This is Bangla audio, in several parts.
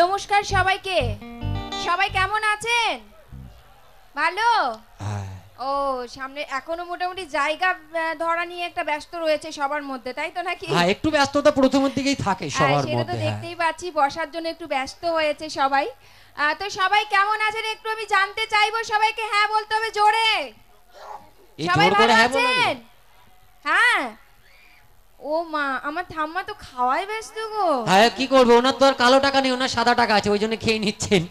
নমস্কার সবাইকে সবাই কেমন আছেন ভালো হ্যাঁ। ও সামনে এখনো মোটামুটি জায়গা ধরা নিয়ে একটা ব্যস্ত রয়েছে সবার মধ্যে তাই তো নাকি হ্যাঁ একটু ব্যস্ততা প্রথমের দিকেই থাকে হ্যাঁ, সবার মধ্যে সেটা তো হ্যাঁ। দেখতেই পাচ্ছি বসার জন্য একটু ব্যস্ত হয়েছে সবাই তো সবাই কেমন আছেন একটু আমি জানতে চাইবো সবাইকে হ্যাঁ বলতে হবে জোরে সবাই ভালো আছেন হ্যাঁ ও মা আমার ঠাম্মা তো খাওয়াই ব্যস্ত গো হ্যাঁ কি করবো ওনার তো আর কালো টাকা নেই ওনার সাদা টাকা আছে ওই জন্য খেয়ে নিচ্ছেন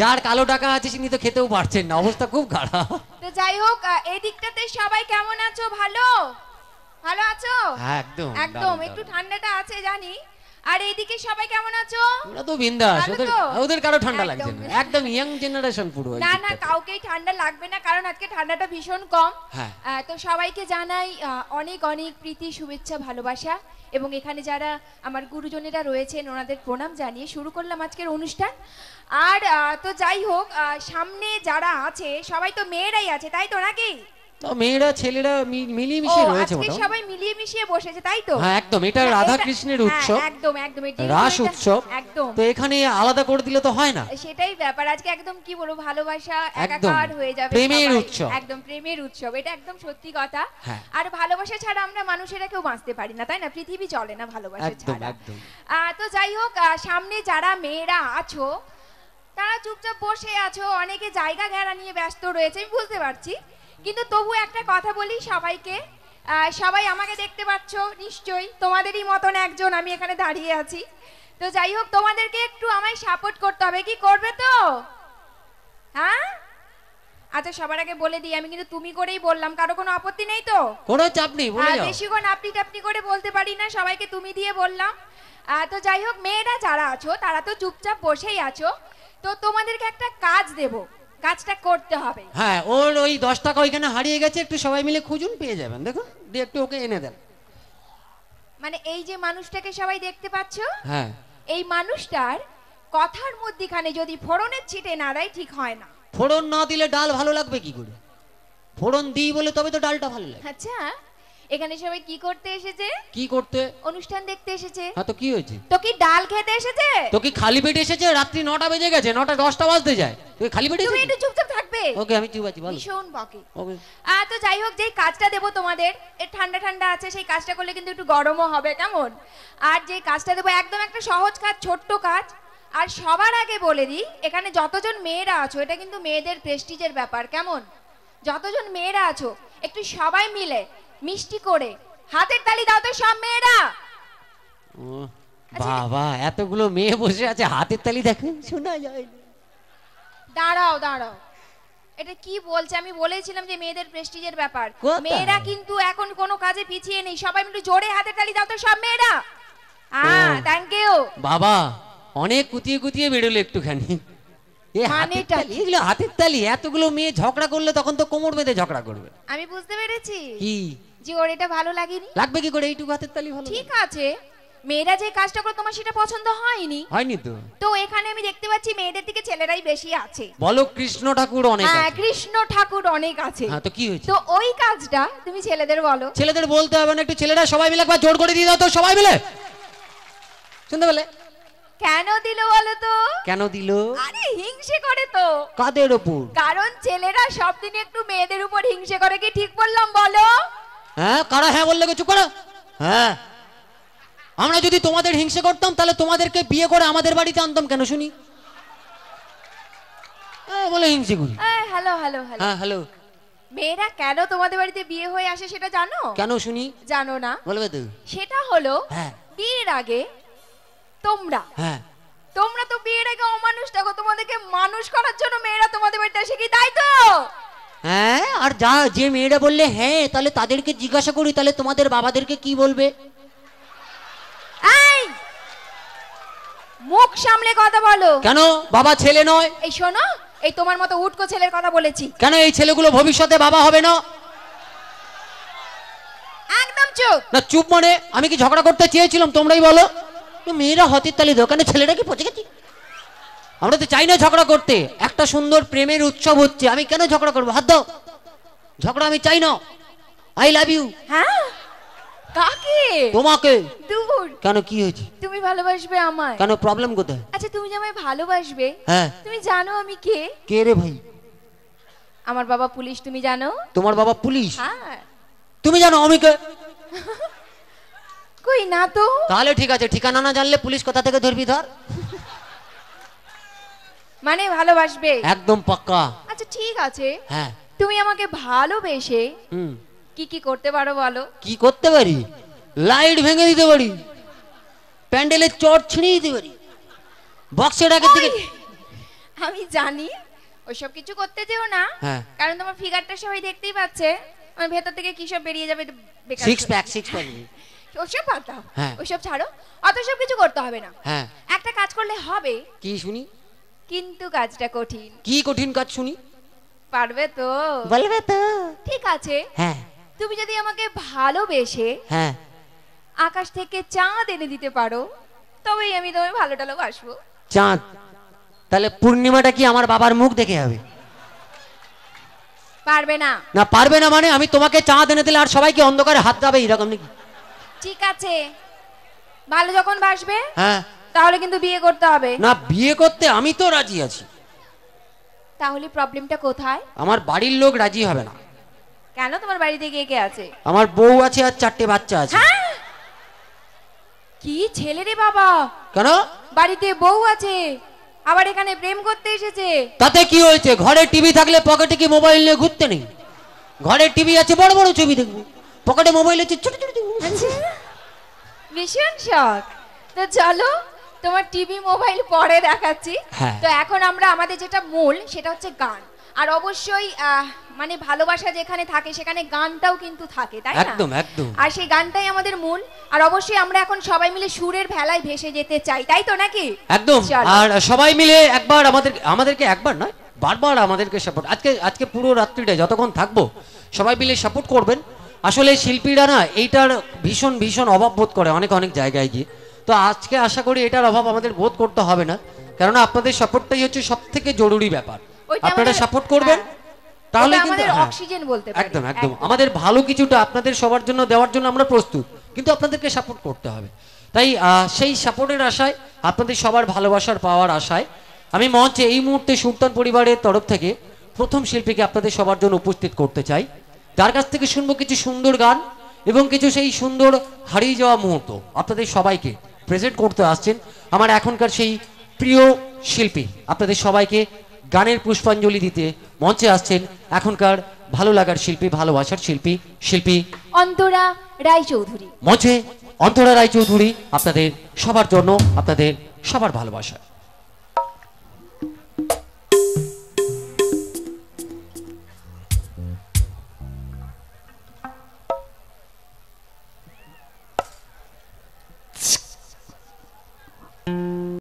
যার কালো টাকা আছে তিনি তো খেতেও পারছেন না অবস্থা খুব খারাপ তো যাই হোক এই দিকটাতে সবাই কেমন আছো ভালো ভালো আছো হ্যাঁ, একদম একদম একটু ঠান্ডাটা আছে জানি আর এইদিকে সবাই কেমন আছো ওরা তো বিন্দাস ওদের ওদের কারো ঠান্ডা লাগছে না একদম ইয়াং জেনারেশন পুরো না না কাউকে ঠান্ডা লাগবে না কারণ আজকে ঠান্ডাটা ভীষণ কম হ্যাঁ। তো সবাইকে জানাই অনেক অনেক প্রীতি শুভেচ্ছা ভালোবাসা এবং এখানে যারা আমার গুরুজনেরা রয়েছেন ওনাদের প্রণাম জানিয়ে শুরু করলাম আজকের অনুষ্ঠান আর তো যাই হোক সামনে যারা আছে সবাই তো মেয়েরাই আছে তাই তো নাকি মেয়েরা ছেলেরা মিলিয়ে মিশিয়ে রয়েছে আজকে সবাই মিলিয়ে মিশিয়ে বসেছে তাই তো হ্যাঁ একদম এটা হ্যাঁ, রাধা কৃষ্ণের হ্যাঁ, উৎসব একদম একদম রাস উৎসব একদম তো এখানে আলাদা করে দিলে তো হয় না সেটাই ব্যাপার আজকে একদম কি বলবো ভালোবাসা একাকার হয়ে যাবে প্রেমের উৎসব একদম প্রেমের উৎসব এটা একদম সত্যি কথা হ্যাঁ। আর ভালোবাসা ছাড়া আমরা মানুষেরা কেউ বাঁচতে পারি না তাই না পৃথিবী চলে না ভালোবাসা ছাড়া তো যাই হোক সামনে যারা মেয়েরা আছো তারা চুপচাপ বসে আছো অনেকে জায়গা ঘেরা নিয়ে ব্যস্ত রয়েছে আমি বুঝতে পারছি কিন্তু তবু একটা কথা বলি সবাইকে সবাই আমাকে দেখতে পাচ্ছ নিশ্চয়ই তোমাদেরই মতন একজন আমি এখানে দাঁড়িয়ে আছি তো যাই হোক তোমাদেরকে একটু আমায় সাপোর্ট করতে হবে কি করবে তো হ্যাঁ আচ্ছা সবার আগে বলে দিই আমি কিন্তু তুমি করেই বললাম কারো কোনো আপত্তি নেই তো কোনো চাপ নেই বলে বেশিক্ষণ আপনি টাপনি করে বলতে পারি না সবাইকে তুমি দিয়ে বললাম তো যাই হোক মেয়েরা যারা আছো তারা তো চুপচাপ বসেই আছো তো তোমাদেরকে একটা কাজ দেবো কাজটা করতে হবে হ্যাঁ ওর ওই দশ টাকা ওইখানে হারিয়ে গেছে একটু সবাই মিলে খুঁজুন পেয়ে যাবেন দেখুন দিয়ে একটু ওকে এনে দেন মানে এই যে মানুষটাকে সবাই দেখতে পাচ্ছ হ্যাঁ এই মানুষটার কথার মধ্যেখানে যদি ফোড়নের ছিটে না দেয় ঠিক হয় না ফোড়ন না দিলে ডাল ভালো লাগবে কি করে ফোড়ন দিই বলে তবে তো ডালটা ভালো লাগে আচ্ছা এখানে সবাই কি করতে এসেছে কি করতে অনুষ্ঠান দেখতে এসেছে হ্যাঁ তো কি হয়েছে তো কি ডাল খেতে এসেছে তো কি খালি পেটে এসেছে রাত্রি নটা বেজে গেছে নটা দশটা বাজতে যায় একটু থাকবে তো যাই হোক যেই কাজটা তোমাদের ঠান্ডা ঠান্ডা আছে সেই কাজটা করলে কিন্তু একটু গরমও হবে আর যেই কাজটা একদম একটা সহজ কাজ ছোট্ট কাজ আর সবার আগে বলে দিই এখানে যতজন মেয়েরা আছো এটা কিন্তু মেয়েদের প্রেস্টিজের ব্যাপার কেমন যতজন মেয়েরা আছো একটু সবাই মিলে মিষ্টি করে হাতের তালি দাও তো সব মেয়েরা আচ্ছা, বাবা এতগুলো মেয়ে বসে আছে হাতের তালি দেখেন শোনা যায় দাঁড়াও দাঁড়াও এটা কি বলছে আমি বলেছিলাম যে মেয়েদের প্রেস্টিজের ব্যাপার মেয়েরা কিন্তু এখন কোনো কাজে পিছিয়ে নেই সবাই একটু জোরে হাতের তালি দাও তো সব মেয়েরা আ থ্যাংক ইউ বাবা অনেক কুতিয়ে কুতিয়ে বেরোলো একটুখানি মানে এগুলো এতগুলো মেয়ে ঝগড়া করলে কোমর বেঁধে বুঝতে পেরেছি যে ওর এটা তো এখানে আমি দেখতে পাচ্ছি মেয়েদের দিকে ছেলেরাই বেশি আছে বলো কৃষ্ণ ঠাকুর অনেক হ্যাঁ কৃষ্ণ ঠাকুর অনেক আছে হ্যাঁ, কি ওই কাজটা তুমি ছেলেদের বলো ছেলেদের বলতে হবে না একটু ছেলেরা সবাই মিলে একবার জোর করে দিয়ে দাও তো সবাই মিলে শুনতে পেলে কেন দিল কেন দিল আরে হিংসে করে তো কাদের উপর কারণ ছেলেরা একটু মেয়েদের উপর হিংসে করে কি ঠিক বললাম বলো হ্যাঁ কারা হ্যাঁ বললে করো হ্যাঁ আমরা যদি তোমাদের হিংসে করতাম তাহলে তোমাদেরকে বিয়ে করে আমাদের বাড়িতে আনতাম কেন শুনি হ্যাঁ, বলে হিংসে করি হ্যালো হ্যালো হ্যাঁ হ্যালো মেয়েরা কেন তোমাদের বাড়িতে বিয়ে হয়ে আসে সেটা জানো কেন শুনি জানো না বলবে তো সেটা হলো হ্যাঁ। বিয়ের আগে তোমরা হ্যাঁ তোমরা তো বিয়ের আগে অমানুষ দেখো তোমাদেরকে মানুষ করার জন্য মেয়েরা তোমাদের বাড়িতে আসে কি তাই তো হ্যাঁ আর যা যে মেয়েরা বললে হ্যাঁ তাহলে তাদেরকে জিজ্ঞাসা করি তাহলে তোমাদের বাবাদেরকে কি বলবে এই মুখ সামলে কথা বলো কেন বাবা ছেলে নয় এই শোনো এই তোমার মতো উটকো ছেলের কথা বলেছি কেন এই ছেলেগুলো ভবিষ্যতে বাবা হবে না একদম চুপ না চুপ মানে আমি কি ঝগড়া করতে চেয়েছিলাম তোমরাই বলো মেয়েরা হাতের তালি দোকানে ছেলেটা পচে গেছি আমরা তো চাই না ঝগড়া করতে একটা সুন্দর প্রেমের উৎসব হচ্ছে আমি কেন ঝগড়া করবো হাত দাও ঝগড়া আমি চাই না আই লাভ ইউ হ্যাঁ কাকে তোমাকে দূর কেন কি হয়েছে তুমি ভালোবাসবে আমার কেন প্রবলেম কোথায় আচ্ছা তুমি যে আমায় ভালোবাসবে হ্যাঁ তুমি জানো আমি কে কে রে ভাই আমার বাবা পুলিশ তুমি জানো তোমার বাবা পুলিশ হ্যাঁ তুমি জানো আমি কে কই না তো তাহলে ঠিক আছে ঠিকানা না জানলে পুলিশ কোথা থেকে ধরবি ধর মানে ভালোবাসবে একদম পাক্কা আচ্ছা ঠিক আছে হ্যাঁ তুমি আমাকে ভালোবেসে হুম কি কি করতে পারো বলো কি করতে পারি লাইট ভেঙে দিতে পারি প্যান্ডেলের চট ছিঁড়ে দিতে পারি বক্সের আগের দিকে আমি জানি ওইসব কিছু করতে যেও না হ্যাঁ। কারণ তোমার ফিগারটা সবাই দেখতেই পাচ্ছে আমার মানে ভেতর থেকে কি সব বেরিয়ে যাবে সিক্স প্যাক সিক্স প্যাক ওসব বাদ দাও হ্যাঁ। ওসব ছাড়ো অত সব কিছু করতে হবে না হ্যাঁ। একটা কাজ করলে হবে কি শুনি কিন্তু কাজটা কঠিন কি কঠিন কাজ শুনি পারবে তো বলবে তো ঠিক আছে হ্যাঁ। তুমি যদি আমাকে ভালোবেসে হ্যাঁ আকাশ থেকে চাঁদ এনে দিতে পারো তবেই আমি তোমায় ভালো টালো আসবো চাঁদ তাহলে পূর্ণিমাটা কি আমার বাবার মুখ দেখে হবে পারবে না না পারবে না মানে আমি তোমাকে চাঁদ এনে দিলে আর সবাইকে অন্ধকারে হাত যাবে এরকম নাকি ঠিক আছে ভালো যখন ভাসবে হ্যাঁ তাহলে কিন্তু বিয়ে করতে হবে না বিয়ে করতে আমি তো রাজি আছি তাহলে প্রবলেমটা কোথায় আমার বাড়ির লোক রাজি হবে না কেন তোমার বাড়িতে কে কে আছে আমার বউ আছে আর চারটে বাচ্চা আছে হ্যাঁ কি ছেলে রে বাবা কেন বাড়িতে বউ আছে আবার এখানে প্রেম করতে এসেছে তাতে কি হয়েছে ঘরে টিভি থাকলে পকেটে কি মোবাইল নিয়ে ঘুরতে নেই ঘরে টিভি আছে বড় বড় ছবি দেখবো পকেটে মোবাইল আছে ছোট ছোট আচ্ছা। ভীষণ শখ তো চলো তোমার টিভি মোবাইল পরে দেখাচ্ছি হ্যাঁ। তো এখন আমরা আমাদের যেটা মূল সেটা হচ্ছে গান আর অবশ্যই মানে ভালোবাসা যেখানে থাকে সেখানে গানটাও কিন্তু থাকে তাই না একদম একদম আর সেই গানটাই আমাদের মূল আর অবশ্যই আমরা এখন সবাই মিলে সুরের ভেলায় ভেসে যেতে চাই তাই তো নাকি একদম আর সবাই মিলে একবার আমাদের আমাদেরকে একবার নয় বারবার আমাদেরকে সাপোর্ট আজকে আজকে পুরো রাত্রিটা যতক্ষণ থাকবো সবাই মিলে সাপোর্ট করবেন আসলে শিল্পীরা না এইটার ভীষণ ভীষণ অভাব বোধ করে অনেক অনেক জায়গায় গিয়ে তো আজকে আশা করি এটার অভাব আমাদের বোধ করতে হবে না কেননা আপনাদের সাপোর্টটাই হচ্ছে সব থেকে জরুরি ব্যাপার আপনারা সাপোর্ট করবেন হ্যাঁ। তাহলে কিন্তু অক্সিজেন হ্যাঁ। বলতে একদম একদম আমাদের ভালো কিছুটা আপনাদের সবার জন্য দেওয়ার জন্য আমরা প্রস্তুত কিন্তু আপনাদেরকে সাপোর্ট করতে হবে তাই সেই সাপোর্টের আশায় আপনাদের সবার ভালোবাসার পাওয়ার আশায় আমি মঞ্চে এই মুহূর্তে সুলতান পরিবারের তরফ থেকে প্রথম শিল্পীকে আপনাদের সবার জন্য উপস্থিত করতে চাই তার কাছ থেকে শুনবো কিছু সুন্দর গান এবং কিছু সেই সুন্দর হারিয়ে যাওয়া মুহূর্ত আপনাদের সবাইকে প্রেজেন্ট করতে আসছেন আমার এখনকার সেই প্রিয় শিল্পী আপনাদের সবাইকে গানের পুষ্পাঞ্জলি দিতে মঞ্চে আসছেন এখনকার ভালো লাগার শিল্পী ভালোবাসার শিল্পী শিল্পী অন্তরা রায়চৌধুরী মঞ্চে অন্তরা রায়চৌধুরী আপনাদের সবার জন্য আপনাদের সবার ভালোবাসা